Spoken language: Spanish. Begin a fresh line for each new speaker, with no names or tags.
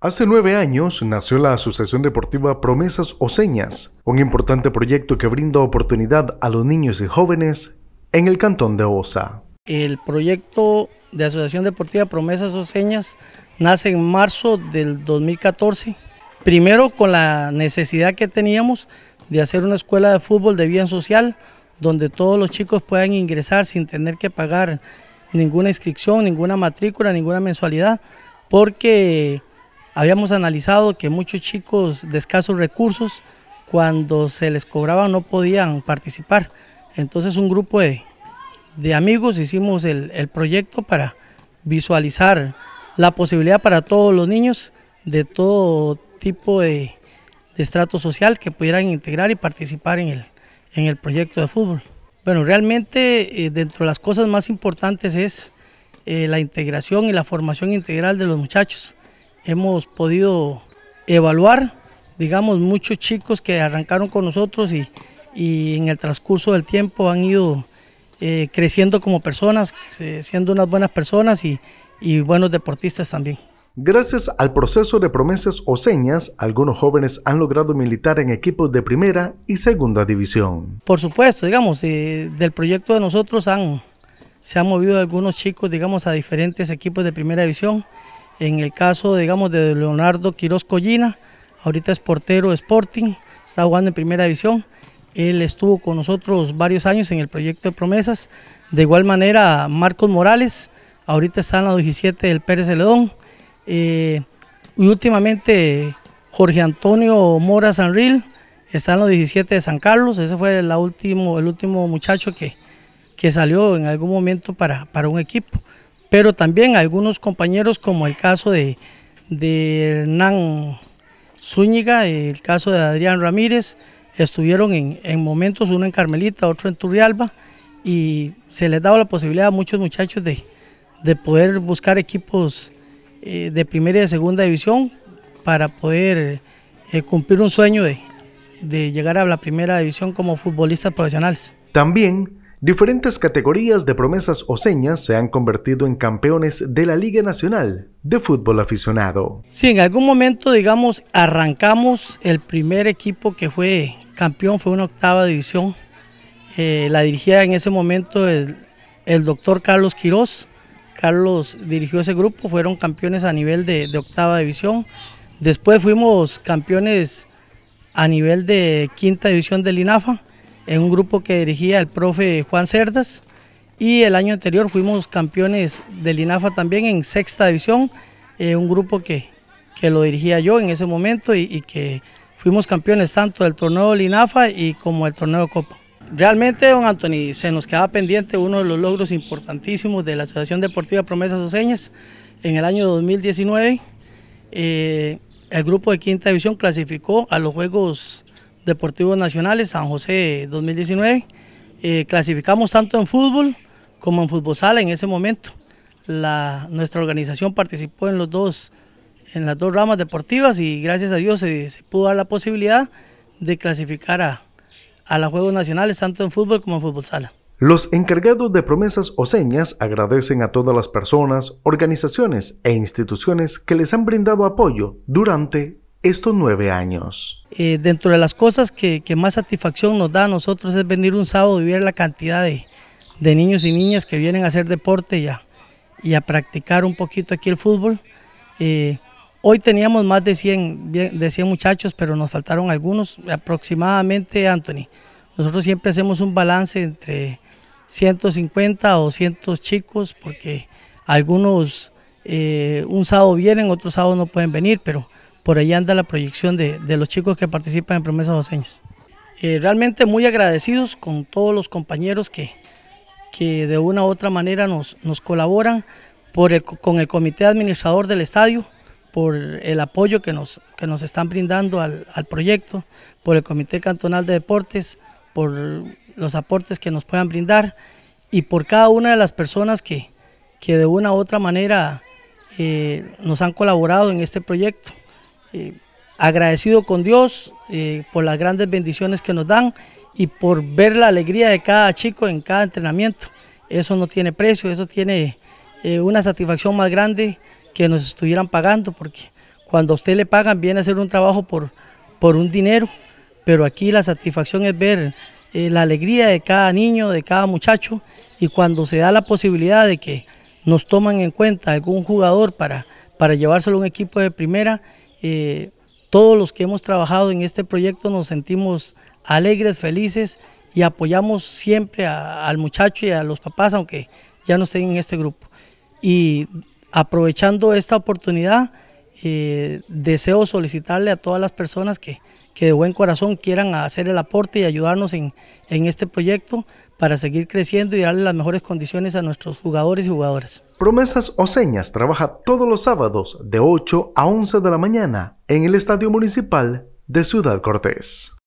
Hace nueve años nació la Asociación Deportiva Promesas Oseñas, un importante proyecto que brinda oportunidad a los niños y jóvenes en el cantón de Osa.
El proyecto de Asociación Deportiva Promesas Oseñas nace en marzo del 2014, primero con la necesidad que teníamos de hacer una escuela de fútbol de bien social, donde todos los chicos puedan ingresar sin tener que pagar ninguna inscripción, ninguna matrícula, ninguna mensualidad, porque Habíamos analizado que muchos chicos de escasos recursos, cuando se les cobraba no podían participar. Entonces un grupo de, amigos hicimos el, proyecto para visualizar la posibilidad para todos los niños de todo tipo de, estrato social que pudieran integrar y participar en el, en el proyecto de fútbol. Bueno, realmente eh, dentro de las cosas más importantes es eh, la integración y la formación integral de los muchachos hemos podido evaluar, digamos, muchos chicos que arrancaron con nosotros y, en el transcurso del tiempo han ido eh, creciendo como personas, siendo unas buenas personas y, buenos deportistas también.
Gracias al proceso de promesas o señas, algunos jóvenes han logrado militar en equipos de primera y segunda división.
Por supuesto, digamos, eh, del proyecto de nosotros se han movido algunos chicos, digamos, a diferentes equipos de primera división. En el caso, digamos, de Leonardo Quiroz Collina, ahorita es portero de Sporting, está jugando en primera división. Él estuvo con nosotros varios años en el proyecto de promesas. De igual manera, Marcos Morales, ahorita está en los 17 del Pérez Celedón. Eh, y últimamente, Jorge Antonio Mora Sanril, está en los 17 de San Carlos, ese fue el último, el último muchacho que, que salió en algún momento para, para un equipo pero también algunos compañeros como el caso de, Hernán Zúñiga, el caso de Adrián Ramírez, estuvieron en, momentos, uno en Carmelita, otro en Turrialba, y se les daba la posibilidad a muchos muchachos de, poder buscar equipos eh, de primera y de segunda división para poder eh, cumplir un sueño de, de llegar a la primera división como futbolistas profesionales.
También Diferentes categorías de promesas o señas se han convertido en campeones de la Liga Nacional de Fútbol Aficionado.
Si en algún momento, digamos, arrancamos el primer equipo que fue campeón, fue una octava división. Eh, la dirigía en ese momento el, doctor Carlos Quiroz. Carlos dirigió ese grupo, fueron campeones a nivel de, de octava división. Después fuimos campeones a nivel de quinta división del INAFA en un grupo que dirigía el profe Juan Cerdas y el año anterior fuimos campeones del INAFA también en sexta división, eh, un grupo que, lo dirigía yo en ese momento y, que fuimos campeones tanto del torneo del INAFA y como del torneo Copa. Realmente, don Anthony, se nos quedaba pendiente uno de los logros importantísimos de la Asociación Deportiva Promesas Oseñas en el año 2019. Eh, el grupo de quinta división clasificó a los Juegos Deportivos Nacionales San José 2019. Eh, clasificamos tanto en fútbol como en fútbol sala en ese momento. La, nuestra organización participó en, los dos, en las dos ramas deportivas y gracias a Dios se, pudo dar la posibilidad de clasificar a, a los Juegos Nacionales tanto en fútbol como en fútbol sala.
Los encargados de promesas o señas agradecen a todas las personas, organizaciones e instituciones que les han brindado apoyo durante estos nueve años?
Eh, dentro de las cosas que, más satisfacción nos da a nosotros es venir un sábado y ver la cantidad de, niños y niñas que vienen a hacer deporte y a, practicar un poquito aquí el fútbol. Eh, hoy teníamos más de 100, de 100 muchachos, pero nos faltaron algunos, aproximadamente, Anthony. Nosotros siempre hacemos un balance entre 150 o 200 chicos, porque algunos eh, un sábado vienen, otros sábados no pueden venir, pero por ahí anda la proyección de, los chicos que participan en Promesas Doceñas. Eh, realmente muy agradecidos con todos los compañeros que, que de una u otra manera nos, colaboran por con el comité administrador del estadio, por el apoyo que nos, nos están brindando al, proyecto, por el comité cantonal de deportes, por los aportes que nos puedan brindar y por cada una de las personas que, que de una u otra manera eh, nos han colaborado en este proyecto. Eh, agradecido con Dios eh, por las grandes bendiciones que nos dan y por ver la alegría de cada chico en cada entrenamiento. Eso no tiene precio, eso tiene eh, una satisfacción más grande que nos estuvieran pagando, porque cuando a usted le pagan viene a hacer un trabajo por, por un dinero, pero aquí la satisfacción es ver la alegría de cada niño, de cada muchacho, y cuando se da la posibilidad de que nos toman en cuenta algún jugador para, para llevárselo a un equipo de primera, eh, todos los que hemos trabajado en este proyecto nos sentimos alegres, felices y apoyamos siempre al muchacho y a los papás, aunque ya no estén en este grupo. Y aprovechando esta oportunidad, eh, deseo solicitarle a todas las personas que, que de buen corazón quieran hacer el aporte y ayudarnos en, este proyecto para seguir creciendo y darle las mejores condiciones a nuestros
jugadores y jugadoras. Promesas Señas trabaja todos los sábados de 8 a 11 de la mañana en el Estadio Municipal de Ciudad Cortés.